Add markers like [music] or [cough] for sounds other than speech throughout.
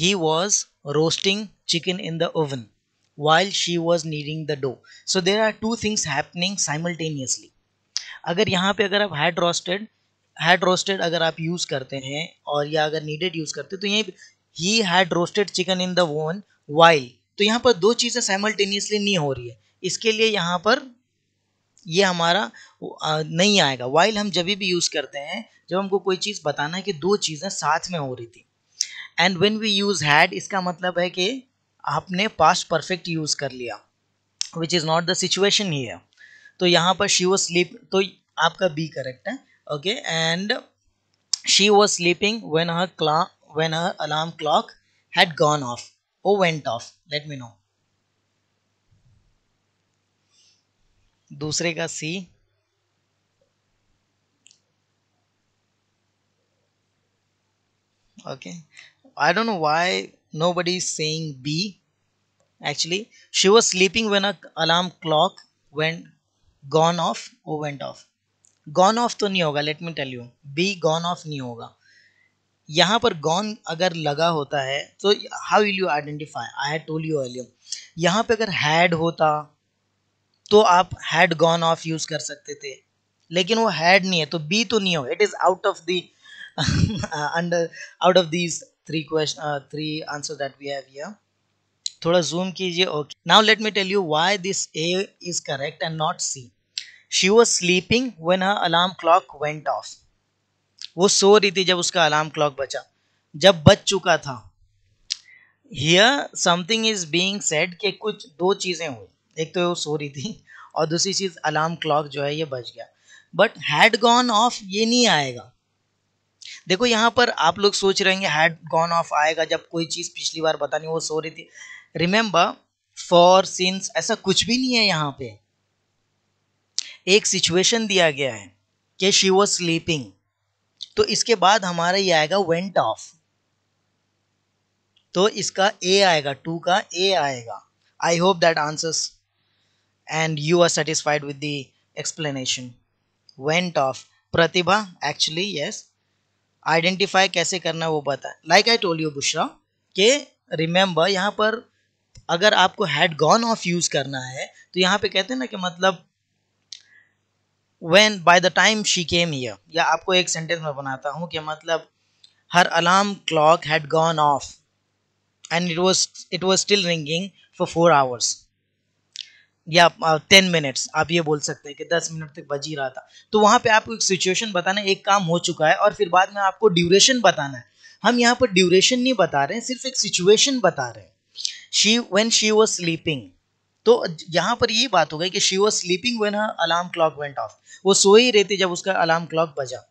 he was roasting chicken in the oven while she was kneading the dough so there are two things happening simultaneously अगर यहाँ पे अगर आप had roasted had roasted अगर आप use करते हैं और या अगर नीडेड यूज़ करते तो यहीं ही had roasted chicken in the oven while तो यहाँ पर दो चीज़ें साइमल्टेनियसली नहीं हो रही है इसके लिए यहाँ पर ये हमारा नहीं आएगा वाइल हम जब भी यूज़ करते हैं जब हमको कोई चीज़ बताना है कि दो चीज़ें साथ में हो रही थी and when we use had इसका मतलब है कि आपने पास्ट परफेक्ट यूज़ कर लिया which is not the situation ही है तो यहाँ पर शी वॉज स्लीप तो आपका बी करेक्ट है okay and she was sleeping when her clock when her alarm clock had gone off oh went off let me know दूसरे का C okay I don't know why nobody is saying B. Actually, she was sleeping when a alarm clock went gone off or went off. Gone off तो नहीं होगा Let me tell you. B gone off नहीं होगा यहाँ पर gone अगर लगा होता है तो how will you identify I had told you earlier यहाँ पे अगर हैड होता तो आप हैड गॉन ऑफ यूज़ कर सकते थे लेकिन वो हैड नहीं है तो बी तो नहीं हो it is out of the under out of these three question uh, three answers that we have here थोड़ा जूम कीजिए okay now let me tell you why this A is correct and not C she was sleeping when her alarm clock went off वो सो रही थी जब उसका alarm clock बचा जब बच चुका था here something is being said कि कुछ दो चीज़ें हुई एक तो वो सो रही थी और दूसरी चीज़ अलार्म क्लॉक जो है ये बच गया बट हैड गॉन ऑफ ये नहीं आएगा देखो यहाँ पर आप लोग सोच हैं हैड गॉन ऑफ आएगा जब कोई चीज़ पिछली बार बता नहीं वो सो रही थी रिमेंबर फॉर सिंस ऐसा कुछ भी नहीं है यहाँ पे एक सिचुएशन दिया गया है कि शी वॉज स्लीपिंग तो इसके बाद हमारा ये आएगा वेंट ऑफ तो इसका ए आएगा टू का ए आएगा I hope that answers and you are satisfied with the explanation went off Pratibha actually yes identify कैसे करना है वो बताए like I told you Bushra के रिमेंबर यहाँ पर अगर आपको हैड गॉन ऑफ यूज़ करना है तो यहाँ पे कहते हैं ना कि मतलब when by the time she came here या आपको एक सेंटेंस में बनाता हूँ कि मतलब her alarm clock had gone off and it was it was still ringing for four hours या टेन मिनट्स आप ये बोल सकते हैं कि दस मिनट तक बज ही रहा था तो वहाँ पे आपको एक सिचुएशन बताना है एक काम हो चुका है और फिर बाद में आपको ड्यूरेशन बताना है हम यहाँ पर ड्यूरेशन नहीं बता रहे हैं सिर्फ एक सिचुएशन बता रहे हैं she when she was sleeping तो यहाँ पर ये बात हो गई कि she was sleeping when her alarm clock went off वो सो ही रही थी जब उसका अलार्म क्लॉक बजा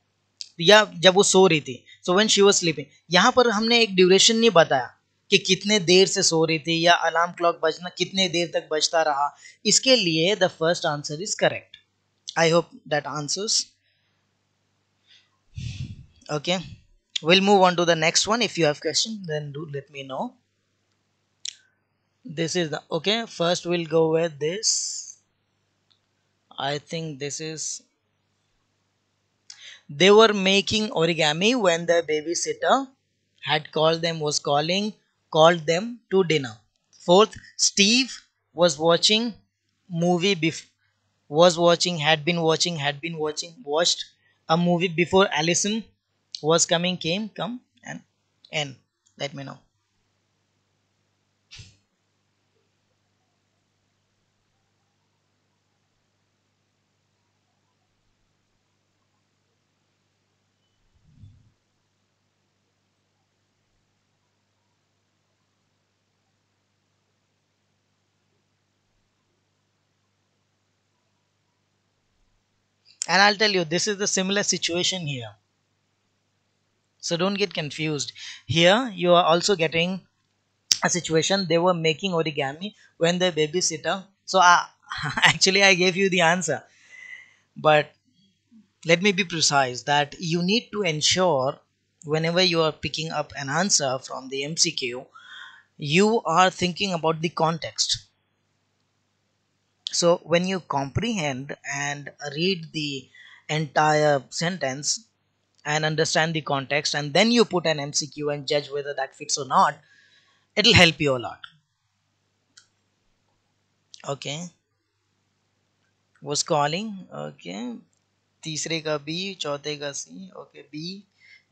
या जब वो सो रही थी so when she was sleeping यहाँ पर हमने एक ड्यूरेशन नहीं बताया कि कितने देर से सो रही थी या अलार्म क्लॉक बजना कितने देर तक बजता रहा इसके लिए the first answer is correct I hope that answers okay will move on to the next one if you have question then do let me know this is the okay first will go with this I think this is they were making origami when the babysitter had called them was calling called them to dinner. Fourth, Steve was watching movie before was watching had been watching had been watching watched a movie before Allison was coming came come and and let me know. And I'll tell you, this is the similar situation here. So don't get confused. Here, you are also getting a situation. They were making origami when the babysitter. So I, [laughs] actually, I gave you the answer. But let me be precise that you need to ensure whenever you are picking up an answer from the MCQ, you are thinking about the context so when you comprehend and read the entire sentence and understand the context and then you put an mcq and judge whether that fits or not it'll help you a lot okay was calling okay तीसरे का B, चौथे का C. Okay. B,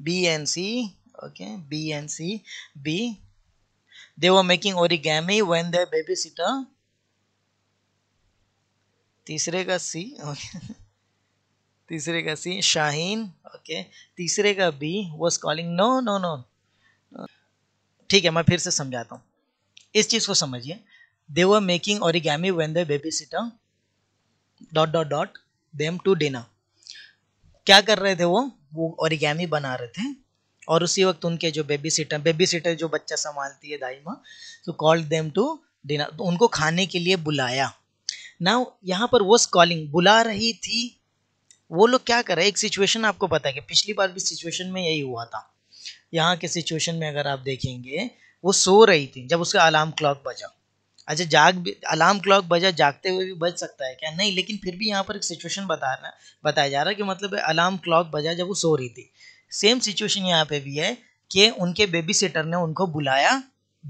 B and C. Okay. B and C. B. They were making origami when their babysitter. तीसरे का C okay तीसरे का सी Shaheen okay तीसरे का B was calling no no no ठीक है मैं फिर से समझाता हूँ इस चीज़ को समझिए they were making origami when the babysitter dot dot dot them to dinner क्या कर रहे थे वो वो ओरिगेमी बना रहे थे और उसी वक्त उनके जो बेबी सिटर बेबी सीटर जो बच्चा संभालती है दाई माँ तो कॉल्ड देम टू डिनर उनको खाने के लिए बुलाया नाउ यहाँ पर वॉज कॉलिंग बुला रही थी वो लोग क्या कर रहे हैं एक सिचुएशन आपको पता है कि पिछली बार भी सिचुएशन में यही हुआ था यहाँ के सिचुएशन में अगर आप देखेंगे वो सो रही थी जब उसका अलार्म क्लॉक बजा अच्छा जाग भी अलार्म क्लॉक बजा जागते हुए भी बज सकता है क्या नहीं लेकिन फिर भी यहाँ पर एक सिचुएशन बता रहा बताया जा रहा है कि मतलब अलार्म क्लॉक बजा जब वो सो रही थी सेम सिचुएशन यहाँ पे भी है कि उनके बेबी सिटर ने उनको बुलाया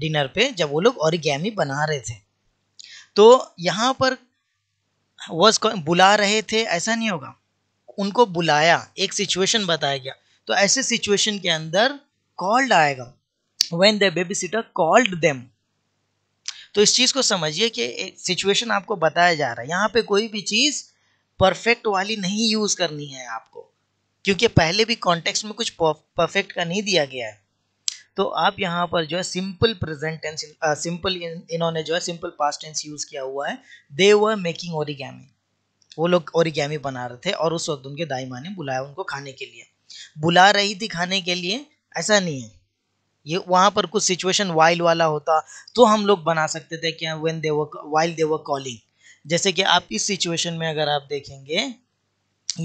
डिनर पे जब वो लोग और बना रहे थे तो यहाँ पर वॉज बुला रहे थे ऐसा नहीं होगा उनको बुलाया एक सिचुएशन बताया गया तो ऐसे सिचुएशन के अंदर कॉल्ड आएगा when the babysitter called them तो इस चीज़ को समझिए कि एक सिचुएशन आपको बताया जा रहा है यहाँ पे कोई भी चीज़ परफेक्ट वाली नहीं यूज़ करनी है आपको क्योंकि पहले भी कॉन्टेक्स्ट में कुछ परफेक्ट का नहीं दिया गया है तो आप यहाँ पर जो है सिंपल प्रेजेंट टेंस सिंपल इन्होंने जो है सिंपल पास्ट टेंस यूज़ किया हुआ है दे व मेकिंग ओरिगैमी वो लोग ओरिगैमी बना रहे थे और उस वक्त उनके दाई माँ ने बुलाया उनको खाने के लिए बुला रही थी खाने के लिए ऐसा नहीं है ये वहाँ पर कुछ सिचुएशन वाइल वाला होता तो हम लोग बना सकते थे क्या वेन दे वाइल दे व कॉलिंग जैसे कि आप इस सिचुएशन में अगर आप देखेंगे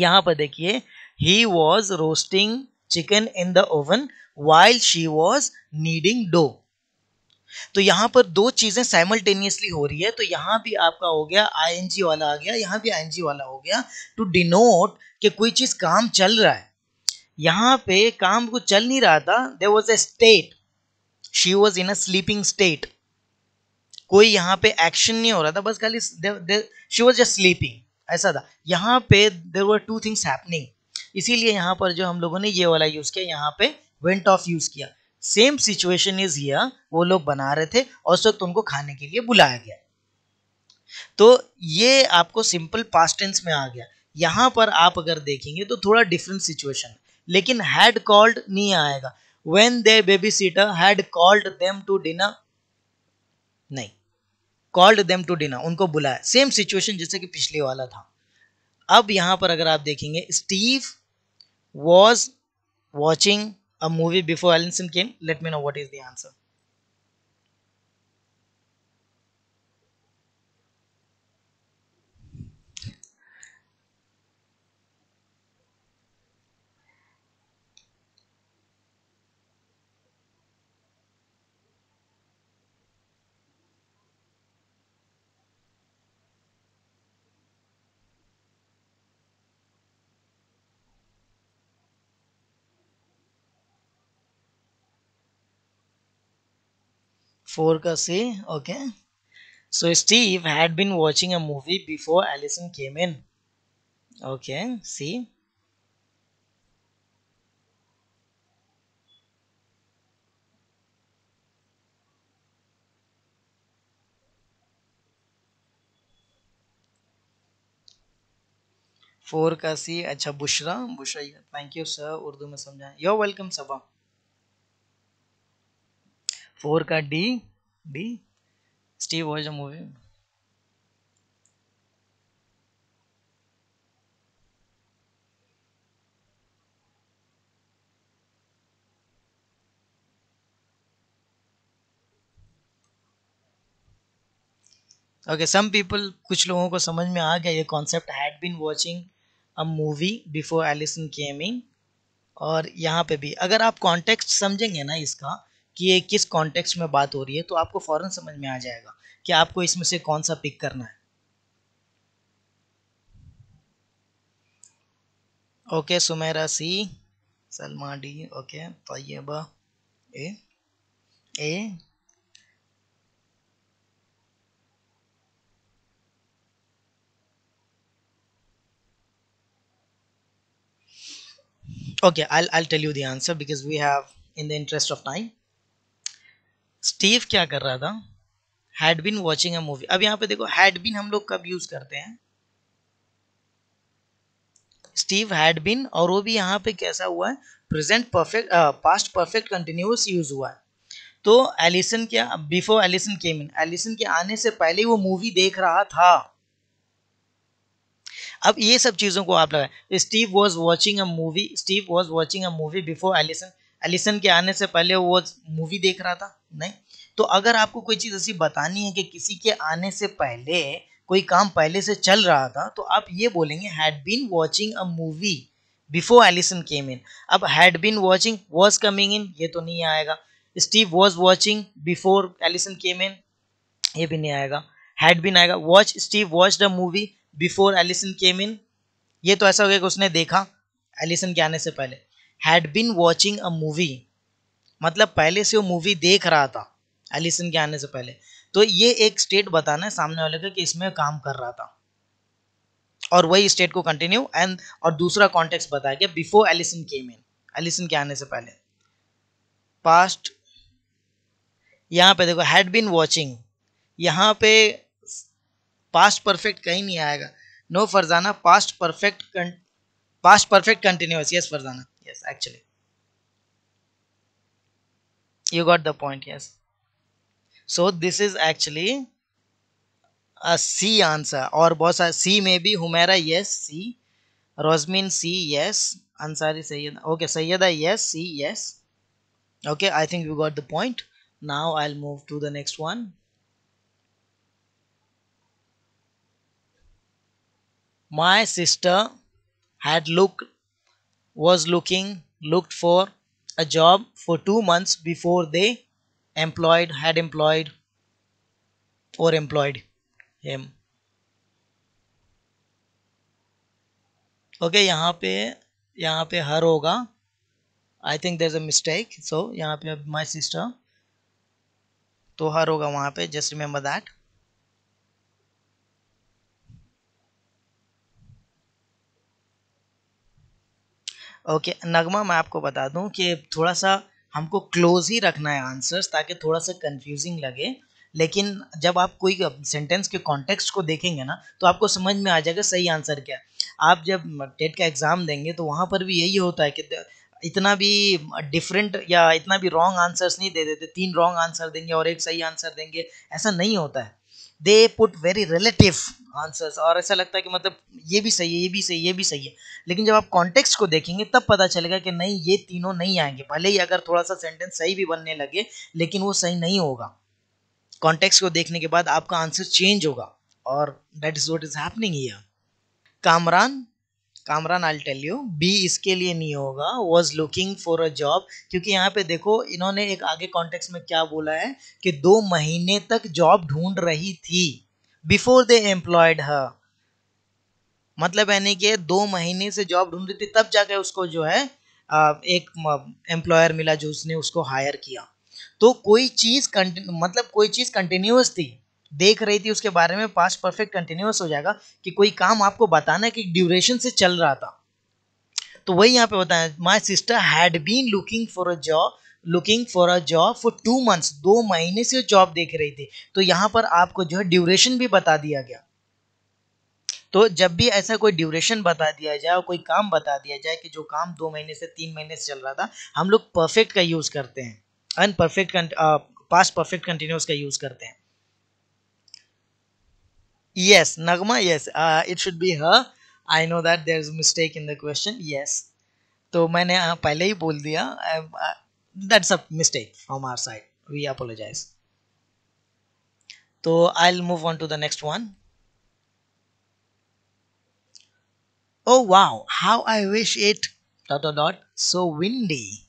यहाँ पर देखिए he was roasting chicken in the oven while she was kneading dough तो यहां पर दो चीज़ें साइमल्टेनियसली हो रही है तो यहां भी आपका हो गया आईएनजी वाला आ गया यहां भी आईएनजी वाला हो गया टू डिनोट कि कोई चीज़ काम चल रहा है यहां पे काम को चल नहीं रहा था there was a state she was in a sleeping state कोई यहां पे एक्शन नहीं हो रहा था बस खाली शी वॉज ए स्लीपिंग ऐसा था यहां पे there were two things happening इसीलिए यहां पर जो हम लोगों ने ये वाला यूज़ किया यहां पर वेंट ऑफ यूज किया सेम सिचुएशन इज हियर वो लोग बना रहे थे और उस वक्त उनको खाने के लिए बुलाया गया तो ये आपको सिंपल पास्ट टेंस में आ गया यहां पर आप अगर देखेंगे तो थोड़ा डिफरेंट सिचुएशन लेकिन हैड कॉल्ड नहीं आएगा when they babysitter had called them to dinner नहीं कॉल्ड देम टू डिनर उनको बुलाया सेम सिचुएशन जैसे कि पिछले वाला था अब यहां पर अगर आप देखेंगे Steve was watching a movie before Alice came let me know what is the answer four का C okay so Steve had been watching a movie before Allison came in okay C four का C अच्छा Bushra Bushra thank you sir Urdu में समझाएं you're welcome Saba four का D D Steve was a movie okay some people कुछ लोगों को समझ में आ गया ये concept had been watching a movie before Allison coming और यहाँ पे भी अगर आप कॉन्टेक्स्ट समझेंगे ना इसका कि ये किस कॉन्टेक्स्ट में बात हो रही है तो आपको फ़ौरन समझ में आ जाएगा कि आपको इसमें से कौन सा पिक करना है okay Sumera C Salma D okay Tayyaba A A okay I I tell you the answer because we have in the interest of time Steve क्या कर रहा था had been watching a movie अब यहाँ पे देखो हैड बिन हम लोग कब यूज करते हैं स्टीव हैड बिन और वो भी यहाँ पे कैसा हुआ है present perfect past perfect continuous use हुआ है तो एलिसन क्या before Allison came in Allison के आने से पहले वो मूवी देख रहा था अब ये सब चीज़ों को आप लगाए Steve was watching a movie Steve was watching a movie before Allison Allison के आने से पहले वो मूवी देख रहा था नहीं तो अगर आपको कोई चीज़ ऐसी बतानी है कि किसी के आने से पहले कोई काम पहले से चल रहा था तो आप ये बोलेंगे had been watching a movie before Allison came in अब had been watching was coming in ये तो नहीं आएगा Steve was watching before Allison came in ये भी नहीं आएगा हैड बीन आएगा watch Steve watch the movie before Allison came in ये तो ऐसा हो गया कि उसने देखा एलिसन के आने से पहले had been watching a movie मतलब पहले से वो मूवी देख रहा था एलिसन के आने से पहले तो ये एक स्टेट बताना है सामने वाले का कि इसमें काम कर रहा था और वही स्टेट को कंटिन्यू एंड और दूसरा कॉन्टेक्स्ट बताया गया before Allison came in Allison के आने से पहले पास्ट यहाँ पे देखो हैड बिन वॉचिंग यहाँ पे पास्ट परफेक्ट कहीं नहीं आएगा no Farzana past perfect past perfect continuous yes Farzana yes actually you got the point yes so this is actually a C answer or boss C may be yes C Rosmin C yes Ansari Sayyada okay Sayyada yes C yes okay I think we got the point now I'll move to the next one my sister had looked was looking looked for a job for 2 months before they employed had employed or employed him okay okay, यहाँ पे यहाँ पे her होगा I think there is a mistake so यहाँ पे my sister तो her होगा वहाँ पे just remember that okay Nagma मैं आपको बता दूं कि थोड़ा सा हमको क्लोज ही रखना है आंसर्स ताकि थोड़ा सा कंफ्यूजिंग लगे लेकिन जब आप कोई सेंटेंस के कॉन्टेक्स्ट को देखेंगे ना तो आपको समझ में आ जाएगा सही आंसर क्या आप जब टेट का एग्ज़ाम देंगे तो वहाँ पर भी यही होता है कि इतना भी डिफरेंट या इतना भी रॉन्ग आंसर्स नहीं दे देते तीन रॉन्ग आंसर देंगे और एक सही आंसर देंगे ऐसा नहीं होता है they put very relative answers और ऐसा लगता है कि मतलब ये भी सही है ये भी सही है ये भी सही है लेकिन जब आप कॉन्टेक्स्ट को देखेंगे तब पता चलेगा कि नहीं ये तीनों नहीं आएंगे भले ही अगर थोड़ा सा सेंटेंस सही भी बनने लगे लेकिन वो सही नहीं होगा कॉन्टेक्स्ट को देखने के बाद आपका आंसर चेंज होगा और that is what is happening here Kamran Kamran I tell you B इसके लिए नहीं होगा was looking for a job क्योंकि यहाँ पे देखो इन्होंने एक आगे कॉन्टेक्स्ट में क्या बोला है कि दो महीने तक जॉब ढूंढ रही थी बिफोर दे एम्प्लॉयड हर मतलब यानी कि दो महीने से जॉब ढूंढ रही थी तब जाकर उसको जो है एक एम्प्लॉयर मिला जो उसने उसको हायर किया तो कोई चीज़ मतलब कोई चीज़ कंटिन्यूस थी देख रही थी उसके बारे में पास्ट परफेक्ट कंटिन्यूस हो जाएगा कि कोई काम आपको बताना कि ड्यूरेशन से चल रहा था तो वही यहाँ पे बताया my sister had been looking for a job looking for a job for two months दो महीने से जॉब देख रहे थे तो यहाँ पर आपको जो है ड्यूरेशन भी बता दिया गया तो जब भी ऐसा कोई ड्यूरेशन बता दिया जाए कोई काम बता दिया जाए कि जो काम दो महीने से तीन महीने से चल रहा था हम लोग परफेक्ट का यूज़ करते हैं अनपरफेक्ट पास्ट परफेक्ट कंटिन्यूस का यूज़ करते हैं yes Nagma yes it should be her no that there is mistake in the question yes तो मैंने हाँ, पहले ही बोल दिया that's a mistake from our side we apologize so I'll move on to the next one oh wow how I wish it dot dot dot so windy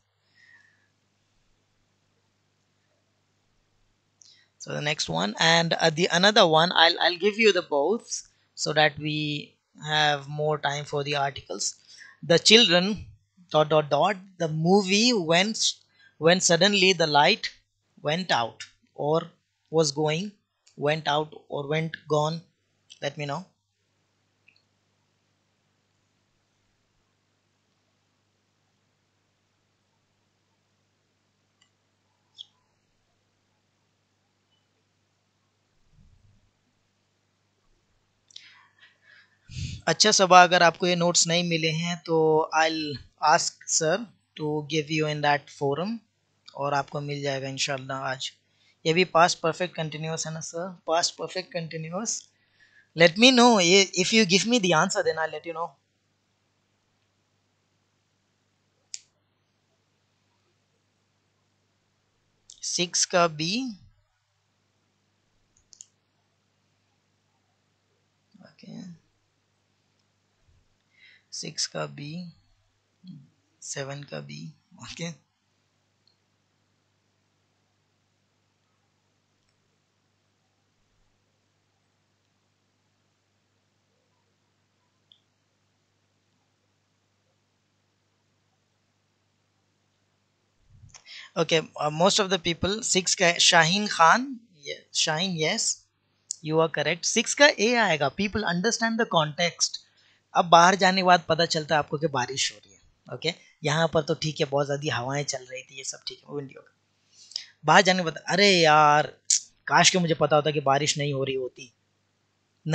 so the next one and uh, the another one I'll, I'll give you the both so that we have more time for the articles the children dot dot dot the movie went when suddenly the light went out or was going went out or went gone let me know अच्छा सबा अगर आपको ये notes नहीं मिले हैं तो I ask sir to give you in that forum और आपको मिल जाएगा इन आज ये भी पास्ट परफेक्ट कंटिन्यूस है ना sir past perfect continuous let me know ये if you give me the answer then I let you know six का बी ओके सिक्स का बी सेवन का B okay okay. okay uh, most of the people six का Shaheen Khan Shaheen yes you are correct six का A आएगा people understand the context अब बाहर जाने के बाद पता चलता है आपको कि बारिश हो रही है ओके okay? यहाँ पर तो ठीक है बहुत ज़्यादा हवाएं चल रही थी ये सब ठीक है विंडी होगा बाहर जाने के बाद अरे यार काश के मुझे पता होता कि बारिश नहीं हो रही होती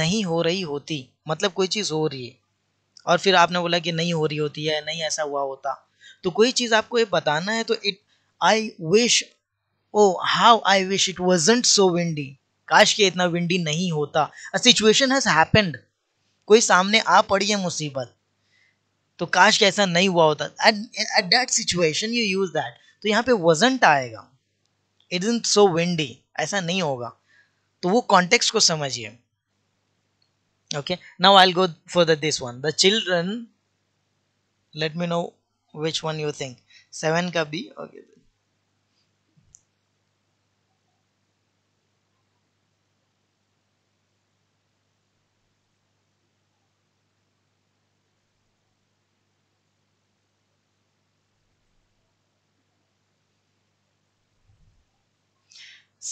नहीं हो रही होती मतलब कोई चीज़ हो रही है और फिर आपने बोला कि नहीं हो रही होती है नहीं ऐसा हुआ होता तो कोई चीज़ आपको ये बताना है तो it I wish oh how I wish it wasn't so windy काश के इतना विंडी नहीं होता अ सिचुएशन हैज़ हैपेंड कोई सामने आ पड़ी है मुसीबत तो काश के ऐसा नहीं हुआ होता at that situation you use that तो यहाँ पे वजेंट आएगा इट इज सो विंडी ऐसा नहीं होगा तो वो कॉन्टेक्स्ट को समझिए okay now i'll go for this one the children let me know which one you think seven का भी b okay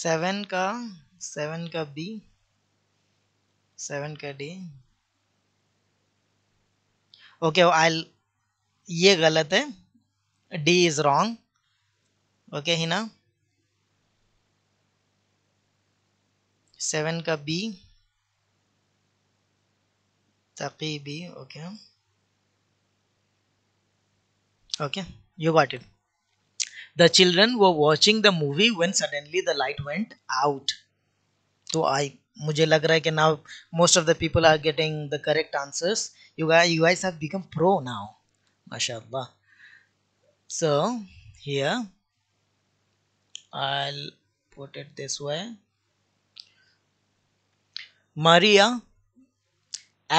सेवन का सेवन का बी सेवन का डी ओके आई ये गलत है डी इज रॉन्ग ओके ही ना सेवन का B Taqi B okay okay you got it The children were watching the movie when suddenly the light went out. So I, मुझे लग रहा है कि now most of the people are getting the correct answers you guys you guys have become pro now माशाल्लाह So here, I'll put it this way Maria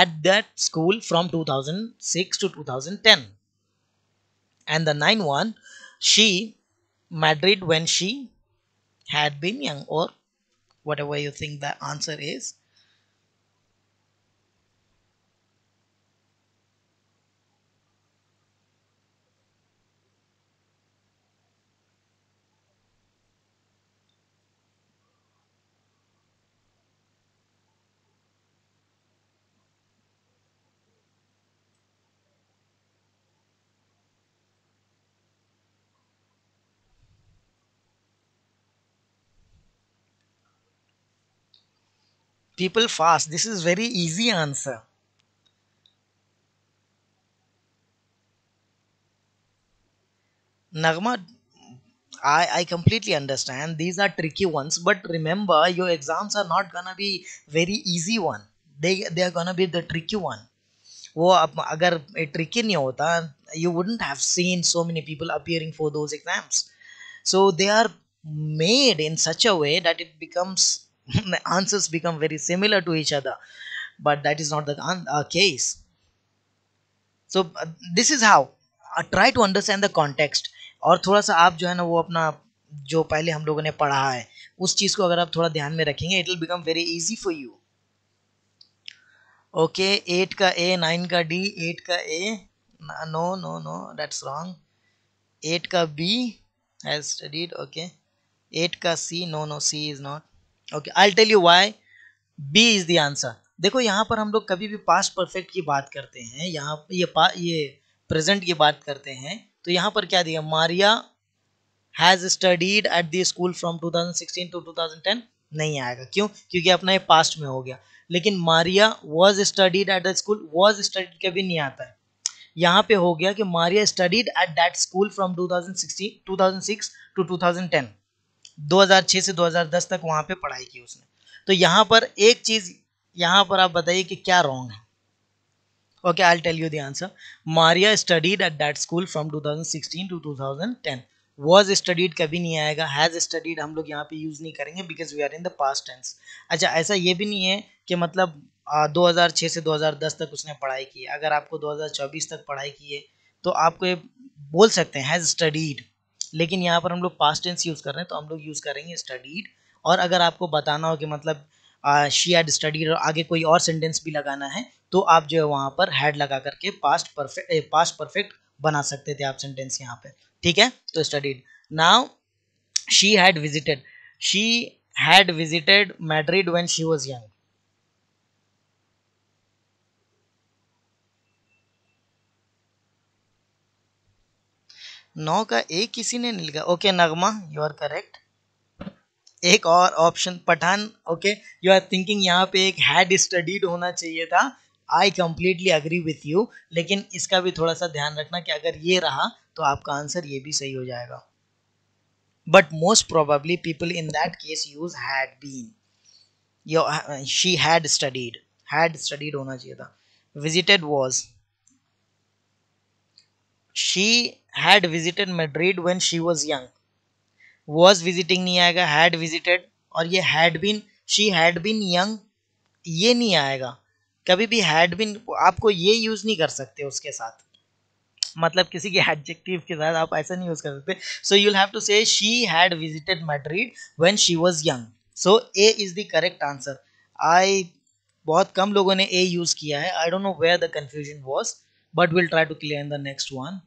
at that school from 2006 to 2010 and the 9 one she Madrid when she had been young or whatever you think the answer is people fast this is very easy answer nagma I, I completely understand these are tricky ones but remember your exams are not gonna be very easy one they they are gonna be the tricky one वो अगर tricky you wouldn't have seen so many people appearing for those exams. So they are made in such a way that it becomes. the [laughs] answers become very similar to each other but that is not the uh, case so uh, this is how try to understand the context और थोड़ा सा आप जो है ना वो अपना जो पहले हम लोगों ने पढ़ा है उस चीज़ को अगर आप थोड़ा ध्यान में रखेंगे it will become very easy for you okay eight का ए नाइन का डी एट का A no no no that's wrong eight का B has studied okay eight का C no no C is not okay I tell you why B is the answer देखो यहाँ पर हम लोग कभी भी पास्ट परफेक्ट की बात करते हैं यहाँ ये पा ये प्रेजेंट की बात करते हैं तो यहाँ पर क्या दिया Maria has studied at the school from 2016 to 2010 नहीं आएगा क्यों क्योंकि अपना ये पास्ट में हो गया लेकिन Maria was studied at the school was studied कभी नहीं आता है यहाँ पे हो गया कि Maria studied at that school from two thousand two to 2006 से 2010 तक वहाँ पे पढ़ाई की उसने तो यहाँ पर एक चीज़ यहाँ पर आप बताइए कि क्या रॉन्ग है ओके I tell you the answer Maria studied at that school from 2016 to 2010 was studied कभी नहीं आएगा हैज़ स्टडीड हम लोग यहाँ पे यूज़ नहीं करेंगे because we are in the past tense अच्छा ऐसा ये भी नहीं है कि मतलब आ, 2006 से 2010 तक उसने पढ़ाई की है अगर आपको 2024 तक पढ़ाई की है तो आपको ये बोल सकते हैंज़ स्टडीड लेकिन यहाँ पर हम लोग पास्ट टेंस यूज़ कर रहे हैं तो हम लोग यूज़ करेंगे स्टडीड और अगर आपको बताना हो कि मतलब शी हैड स्टडीड और आगे कोई और सेंटेंस भी लगाना है तो आप जो है वहाँ पर हैड लगा करके पास्ट परफेक्ट पास्ट परफेक्ट बना सकते थे आप सेंटेंस यहाँ पे ठीक है तो studied now she had visited she had visited Madrid when she was young नौ का ए किसी ने नहीं लिखा okay Nagma you are correct एक और option Pathan okay you are thinking यहाँ पे एक हैड स्टडीड होना चाहिए था I completely agree with you लेकिन इसका भी थोड़ा सा ध्यान रखना कि अगर ये रहा तो आपका आंसर ये भी सही हो जाएगा but most probably people in that case use had been your she had studied had studied होना चाहिए था visited was she had visited Madrid when she was young. Was visiting नहीं आएगा had visited और ये had been she had been young ये नहीं आएगा कभी भी had been आपको ये यूज़ नहीं कर सकते उसके साथ मतलब किसी के एडजेक्टिव के साथ आप ऐसा नहीं यूज़ कर सकते so you'll have to say she had visited Madrid when she was young so A is the correct answer I बहुत कम लोगों ने ए यूज़ किया है I don't know where the confusion was but will try to clear in the next one